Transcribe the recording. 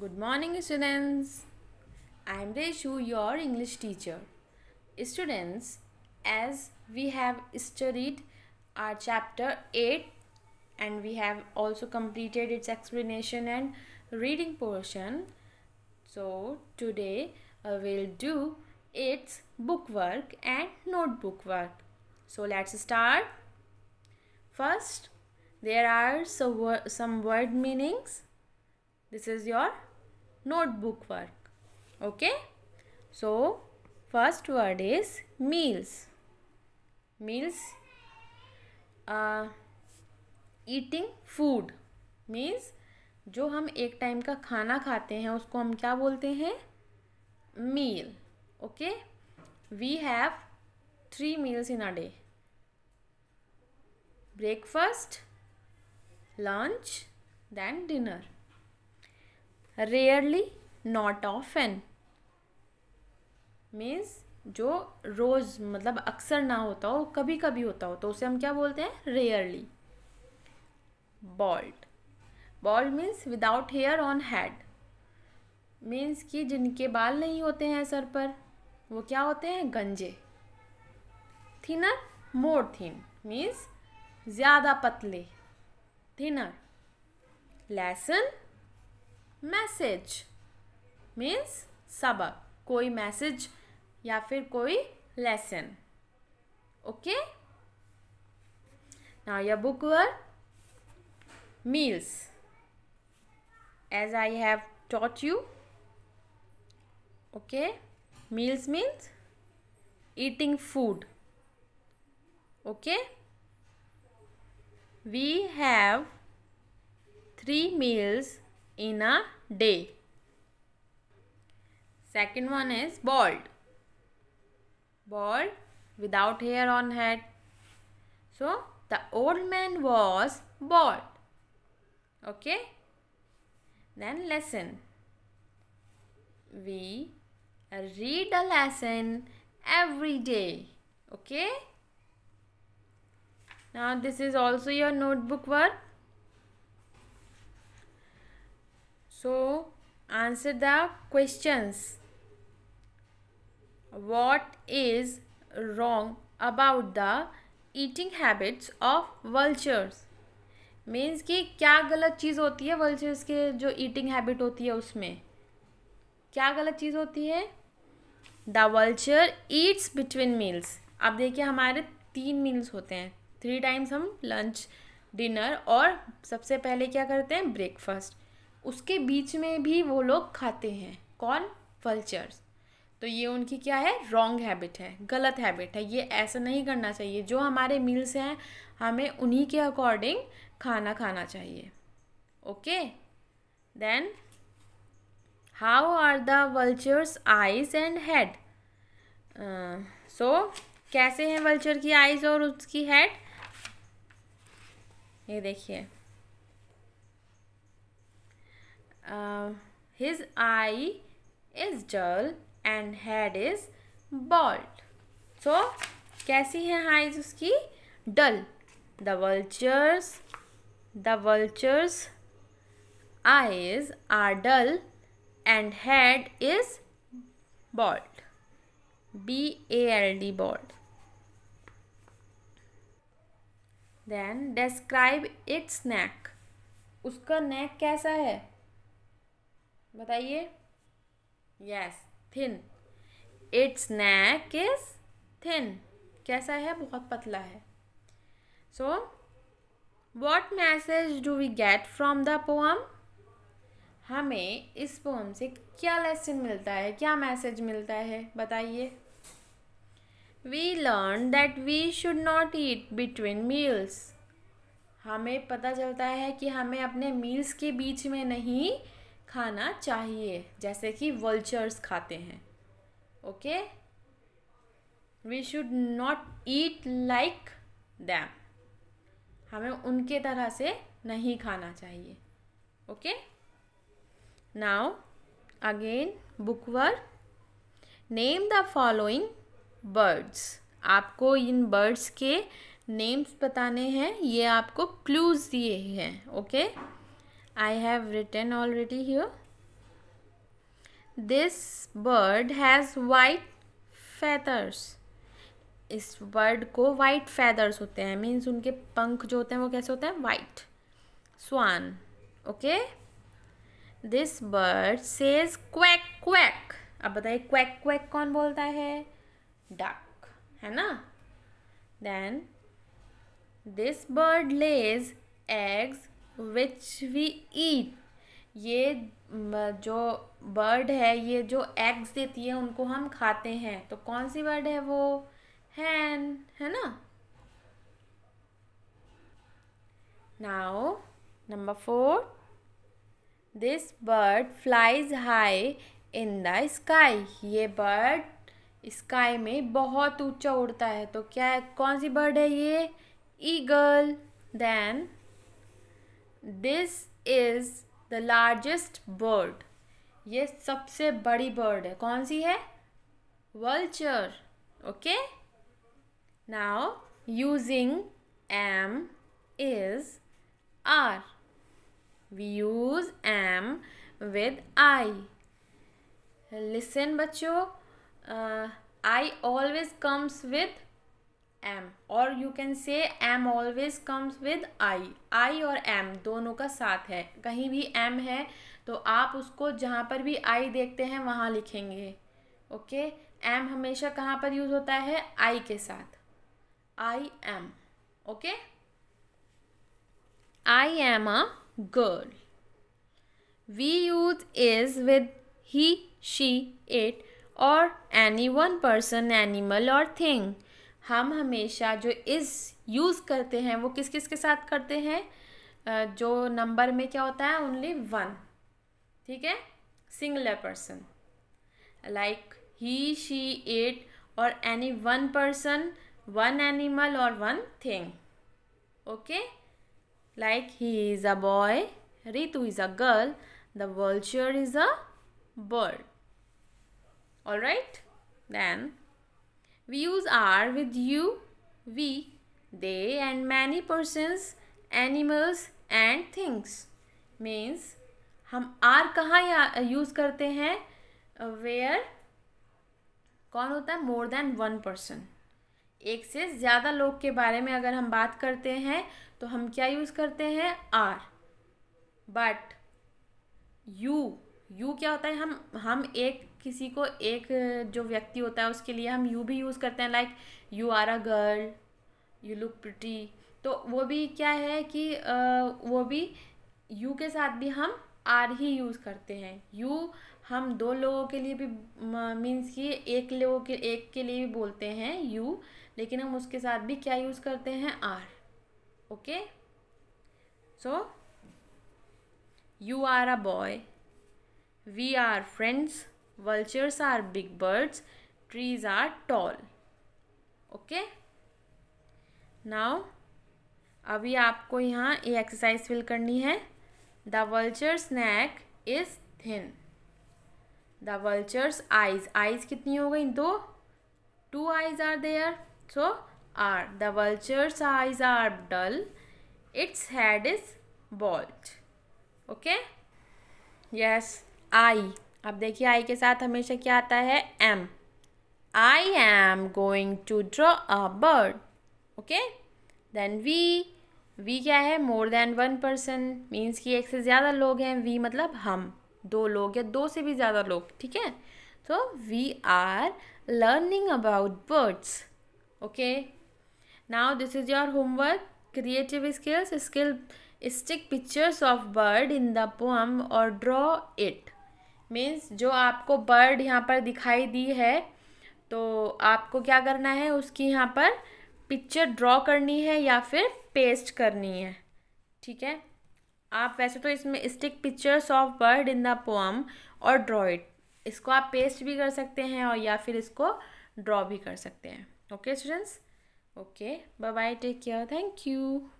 Good morning students. I am Reshu, your English teacher. Students, as we have studied our chapter 8 and we have also completed its explanation and reading portion. So today uh, we'll do its bookwork and notebook work. So let's start. First, there are some word meanings. This is your notebook work okay so first word is meals meals uh, eating food means जो हम एक time का खाना खाते हैं उसको हम क्या बोलते हैं meal okay we have three meals in a day breakfast lunch then dinner rarely not of an means जो रोज़ मतलब अक्सर ना होता हो कभी कभी होता हो तो उसे हम क्या बोलते हैं rarely bald bald means without hair on head means कि जिनके बाल नहीं होते हैं सर पर वो क्या होते हैं गंजे थिनर मोर थिन मीन्स ज़्यादा पतले थिनर लेसन मैसेज मीन्स सबक कोई मैसेज या फिर कोई लेसन ओके नाउ या bookwork meals as I have taught you okay meals means eating food okay we have three meals in a day. Second one is bald. Bald without hair on head. So the old man was bald. Okay. Then lesson. We read a lesson every day. Okay. Now this is also your notebook work. So answer the questions. What is wrong about the eating habits of vultures? Means कि क्या गलत चीज़ होती है vultures के जो eating habit होती है उसमें क्या गलत चीज़ होती है the vulture eats between meals अब देखिए हमारे तीन मील्स होते हैं थ्री टाइम्स हम लंच डिनर और सबसे पहले क्या करते हैं ब्रेकफास्ट उसके बीच में भी वो लोग खाते हैं कौन वल्चर्स तो ये उनकी क्या है रॉन्ग हैबिट है गलत हैबिट है ये ऐसा नहीं करना चाहिए जो हमारे मील्स हैं हमें उन्हीं के अकॉर्डिंग खाना खाना चाहिए okay then how are the vultures eyes and head so कैसे हैं वल्चर की आइज और उसकी हेड ये देखिए his eye is dull and head is bald so कैसी है eyes उसकी dull the vultures the vultures eyes are dull and head is bald b a l d bald then describe its neck उसका neck कैसा है बताइए yes thin it's neck is thin कैसा है बहुत पतला है so what message do we get from the poem हमें इस पोम से क्या लेसन मिलता है क्या मैसेज मिलता है बताइए we learn that we should not eat between meals हमें पता चलता है कि हमें अपने मील्स के बीच में नहीं खाना चाहिए जैसे कि वल्चर्स खाते हैं okay we should not eat like them हमें उनके तरह से नहीं खाना चाहिए okay now again bookwork name the following birds आपको इन बर्ड्स के नेम्स बताने हैं ये आपको क्लूज दिए हैं okay okay? I have written already here. This bird has white feathers. इस बर्ड को वाइट फैदर्स होते हैं मीन्स उनके पंख जो होते हैं वो कैसे होते हैं white swan okay this bird says quack quack अब बताइए क्वैक क्वैक कौन बोलता है डक है ना then this bird lays eggs which we eat ये जो बर्ड है ये जो एग्स देती है उनको हम खाते हैं तो कौन सी बर्ड है वो हैन है ना now number four this bird flies high in the sky ये बर्ड स्काई में बहुत ऊंचा उड़ता है तो क्या है कौन सी बर्ड है ये eagle then this is the largest bird ये सबसे बड़ी बर्ड है कौन सी है vulture okay now using am is are we use am with I listen बच्चों I always comes with am और you can say am always comes with I I और एम दोनों का साथ है कहीं भी एम है तो आप उसको जहाँ पर भी आई देखते हैं वहाँ लिखेंगे ओके okay? एम हमेशा कहाँ पर यूज होता है आई के साथ I am okay I am a girl we use is with he she it और एनी वन पर्सन एनिमल और थिंग हम हमेशा जो इज़ यूज़ करते हैं वो किस किस के साथ करते हैं जो नंबर में क्या होता है ओनली वन ठीक है singular person like he she it और any one person one animal और one thing okay like he is a boy Ritu is a girl the vulture is a bird all right then Views are with you, we, they and many persons, animals and things. Means हम are कहाँ use करते हैं where कौन होता है more than one person एक से ज़्यादा लोग के बारे में अगर हम बात करते हैं तो हम क्या यूज़ करते हैं आर बट यू यू क्या होता है हम हम एक किसी को एक जो व्यक्ति होता है उसके लिए हम यू भी यूज़ करते हैं like you are a girl you look pretty तो वो भी क्या है कि वो भी यू के साथ भी हम आर ही यूज़ करते हैं यू हम दो लोगों के लिए भी मीन्स कि एक लोगों के एक के लिए भी बोलते हैं यू लेकिन हम उसके साथ भी क्या यूज़ करते हैं are okay so you are a boy we are friends vultures are big birds trees are tall okay now अभी आपको यहाँ ये एक्सरसाइज फिल करनी है the vultures neck is thin the vultures eyes eyes कितनी हो गई दो two eyes are there so are the vultures eyes are dull its head is bald okay yes I अब देखिए आई के साथ हमेशा क्या आता है am I am going to draw a bird okay then we we क्या है more than one person means कि एक से ज़्यादा लोग हैं वी मतलब हम दो लोग या दो से भी ज़्यादा लोग ठीक है तो we are learning about birds okay now this is your homework creative skills skill stick pictures of bird in the poem और ड्रॉ इट मीन्स जो आपको बर्ड यहाँ पर दिखाई दी है तो आपको क्या करना है उसकी यहाँ पर पिक्चर ड्रॉ करनी है या फिर पेस्ट करनी है ठीक है आप वैसे तो इसमें stick pictures of bird in the poem और ड्रॉ इट इसको आप पेस्ट भी कर सकते हैं और या फिर इसको ड्रॉ भी कर सकते हैं okay students okay bye bye take care thank you